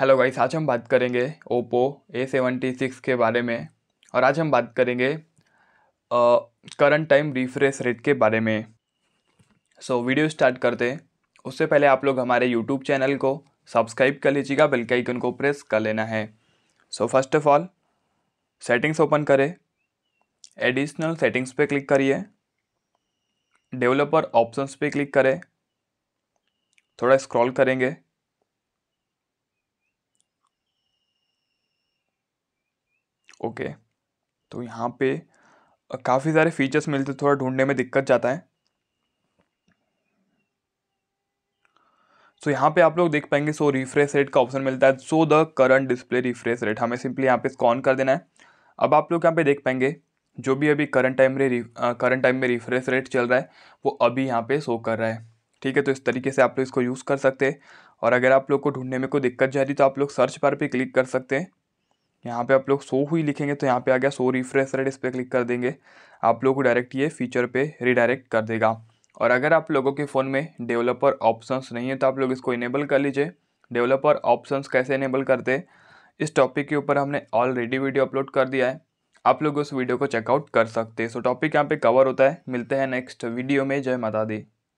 hello guys आज हम बात करेंगे ओप्पो ए सेवेंटी सिक्स के बारे में और आज हम बात करेंगे करंट टाइम रिफ्रेश रेट के बारे में सो so, वीडियो स्टार्ट करते हैं उससे पहले आप लोग हमारे यूट्यूब चैनल को सब्सक्राइब कर लीजिएगा बेल के आइकन को प्रेस कर लेना है so first of all settings open करें एडिशनल सेटिंग्स पे क्लिक करिए डेवलपर ऑप्शंस पे क्लिक करें थोड़ा स्क्रॉल करेंगे ओके तो यहाँ पे काफ़ी सारे फीचर्स मिलते थोड़ा ढूंढने में दिक्कत जाता है सो so, यहाँ पे आप लोग देख पाएंगे सो रिफ्रेश रेट का ऑप्शन मिलता है so the current display refresh rate हमें सिंपली यहाँ पे इसको ऑन कर देना है अब आप लोग यहाँ पे देख पाएंगे जो भी अभी करंट टाइम में करंट टाइम में रिफ्रेश रेट चल रहा है वो अभी यहाँ पे शो कर रहा है ठीक है तो इस तरीके से आप लोग इसको यूज़ कर सकते हैं और अगर आप लोग को ढूंढने में कोई दिक्कत जा रही तो आप लोग सर्च पर भी क्लिक कर सकते हैं यहाँ पे आप लोग सो हुई लिखेंगे तो यहाँ पे आ गया सो रिफ्रेश रेट इस पर क्लिक कर देंगे आप लोग को डायरेक्ट ये फीचर पे रिडायरेक्ट कर देगा और अगर आप लोगों के फ़ोन में डेवलपर ऑप्शंस नहीं है तो आप लोग इसको इनेबल कर लीजिए डेवलपर ऑप्शंस कैसे इनेबल करते इस टॉपिक के ऊपर हमने ऑलरेडी वीडियो अपलोड कर दिया है आप लोग उस वीडियो को चेकआउट कर सकते हैं सो टॉपिक यहाँ पे कवर होता है मिलते हैं नेक्स्ट वीडियो में जय माता दी